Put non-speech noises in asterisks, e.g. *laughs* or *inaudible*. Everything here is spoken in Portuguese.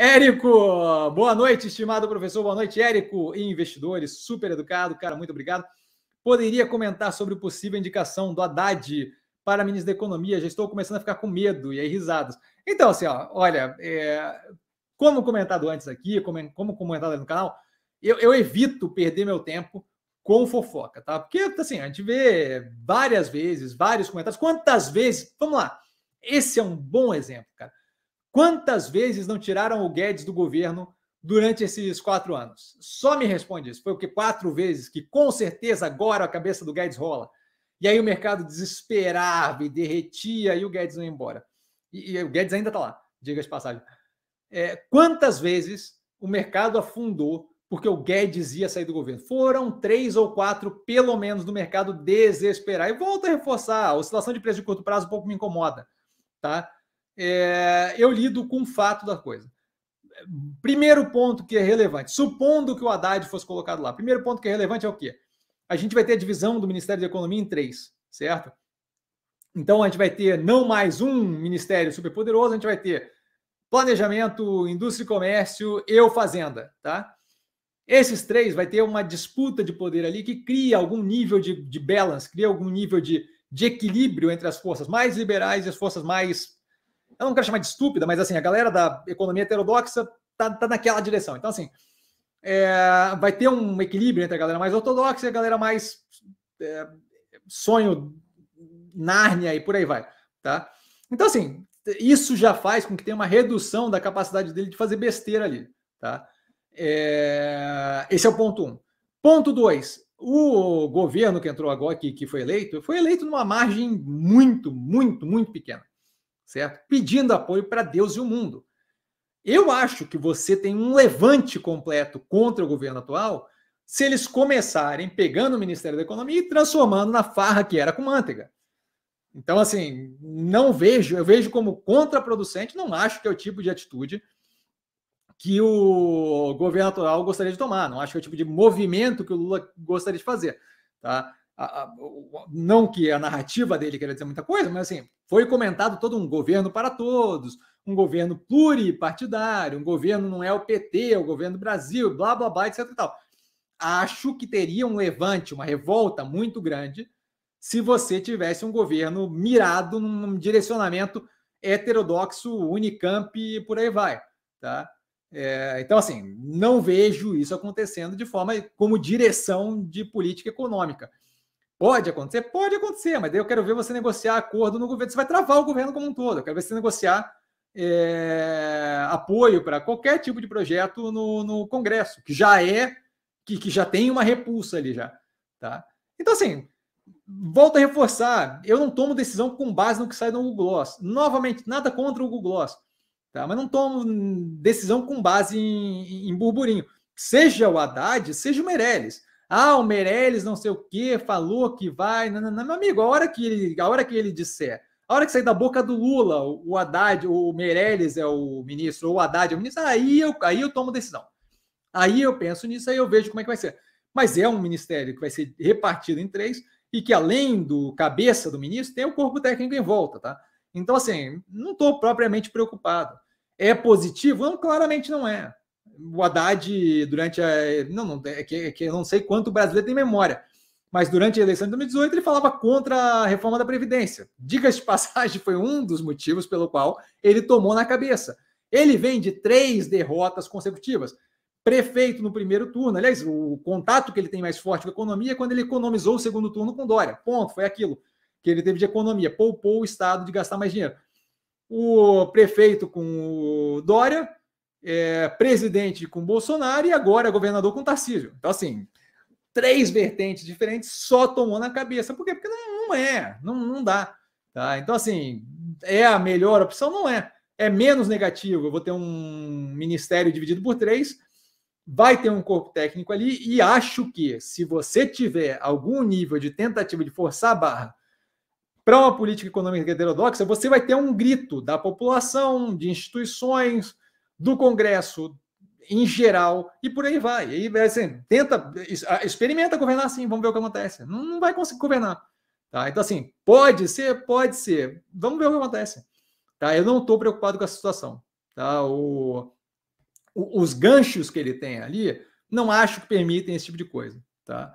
Érico, boa noite, estimado professor. Boa noite, Érico, investidores, super educado, cara, muito obrigado. Poderia comentar sobre a possível indicação do Haddad para ministro da Economia? Já estou começando a ficar com medo e aí risadas. Então, assim, ó, olha, é, como comentado antes aqui, como, como comentado no canal, eu, eu evito perder meu tempo com fofoca, tá? Porque, assim, a gente vê várias vezes, vários comentários. Quantas vezes? Vamos lá. Esse é um bom exemplo, cara. Quantas vezes não tiraram o Guedes do governo durante esses quatro anos? Só me responde isso. Foi o que quatro vezes que com certeza agora a cabeça do Guedes rola. E aí o mercado desesperava e derretia e o Guedes não ia embora. E, e o Guedes ainda está lá, diga de passagem. É, quantas vezes o mercado afundou porque o Guedes ia sair do governo? Foram três ou quatro, pelo menos, do mercado desesperar. E volta a reforçar, a oscilação de preço de curto prazo um pouco me incomoda, tá? é, eu lido com o fato da coisa. Primeiro ponto que é relevante, supondo que o Haddad fosse colocado lá, primeiro ponto que é relevante é o quê? A gente vai ter a divisão do Ministério da Economia em três, certo? Então a gente vai ter não mais um ministério superpoderoso, a gente vai ter planejamento, indústria e comércio, eu fazenda, tá? Esses três vai ter uma disputa de poder ali que cria algum nível de, de balance, cria algum nível de, de equilíbrio entre as forças mais liberais e as forças mais eu não quero chamar de estúpida, mas assim, a galera da economia heterodoxa tá, tá naquela direção. Então, assim, é, vai ter um equilíbrio entre a galera mais ortodoxa e a galera mais é, sonho Nárnia e por aí vai, tá? Então, assim, isso já faz com que tenha uma redução da capacidade dele de fazer besteira ali, tá? É, esse é o ponto um. Ponto dois, o governo que entrou agora, que, que foi eleito, foi eleito numa margem muito, muito, muito pequena certo? Pedindo apoio para Deus e o mundo. Eu acho que você tem um levante completo contra o governo atual se eles começarem pegando o Ministério da Economia e transformando na farra que era com manteiga. Então, assim, não vejo, eu vejo como contraproducente, não acho que é o tipo de atitude que o governo atual gostaria de tomar, não acho que é o tipo de movimento que o Lula gostaria de fazer. Tá? a, a, não que a narrativa dele queira dizer muita coisa, mas assim, foi comentado todo um governo para todos, um governo pluripartidário, um governo não é o PT, é o governo do Brasil, blá blá blá, etc. Tal. Acho que teria um levante, uma revolta muito grande se você tivesse um governo mirado num direcionamento heterodoxo, unicamp e por aí vai, tá? É, então, assim, não vejo isso acontecendo de forma como direção de política econômica. Pode acontecer? Pode acontecer, mas daí eu quero ver você negociar acordo no governo. Você vai travar o governo como um todo. Eu quero ver você negociar é, apoio para qualquer tipo de projeto no, no Congresso, que já é, que, que, já tem uma repulsa ali já. Tá? Então, assim, volto a reforçar, eu não tomo decisão com base no que sai do Google Gloss. Novamente, nada contra o Google Gloss, tá? mas não tomo decisão com base em, em burburinho. Seja o Haddad, seja o Meirelles. Ah, o Meirelles não sei o que, falou que vai. Não, não, não, meu amigo, a hora que ele, a hora que ele disser, a hora que sair da boca do Lula, o Haddad, o Meirelles é o ministro, ou o Haddad é o ministro, aí eu, aí eu tomo decisão. Aí eu penso nisso, aí eu vejo como é que vai ser. Mas é um ministério que vai ser repartido em três e que, além do cabeça do ministro, tem o corpo técnico em volta, tá? Então, assim, não estou propriamente preocupado. É positivo? Não, claramente não é o Haddad, durante a. Não, não, é que, é que eu não sei quanto o brasileiro tem memória, mas durante a eleição de 2018 ele falava contra a reforma da Previdência. Dicas de *laughs* passagem foi um dos motivos pelo qual ele tomou na cabeça. Ele vem de três derrotas consecutivas. Prefeito no primeiro turno, aliás, o contato que ele tem mais forte com a economia é quando ele economizou o segundo turno com Dória. Ponto, foi aquilo que ele teve de economia, poupou o Estado de gastar mais dinheiro. O prefeito com o Dória, é, presidente com Bolsonaro e agora governador com Tarcísio. Então, assim, três vertentes diferentes só tomou na cabeça. Por quê? Porque não, não é, não, não dá. Tá? Então, assim, é a melhor opção? Não é. É menos negativo. Eu vou ter um ministério dividido por três, vai ter um corpo técnico ali, e acho que se você tiver algum nível de tentativa de forçar a barra para uma política econômica heterodoxa, você vai ter um grito da população, de instituições, do Congresso em geral, e por aí vai. E assim, tenta, experimenta governar assim, vamos ver o que acontece. Não, não vai conseguir governar. Tá? Então, assim, pode ser, pode ser. Vamos ver o que acontece. Tá? Eu não estou preocupado com essa situação. Tá? O, o, os ganchos que ele tem ali, não acho que permitem esse tipo de coisa. Tá?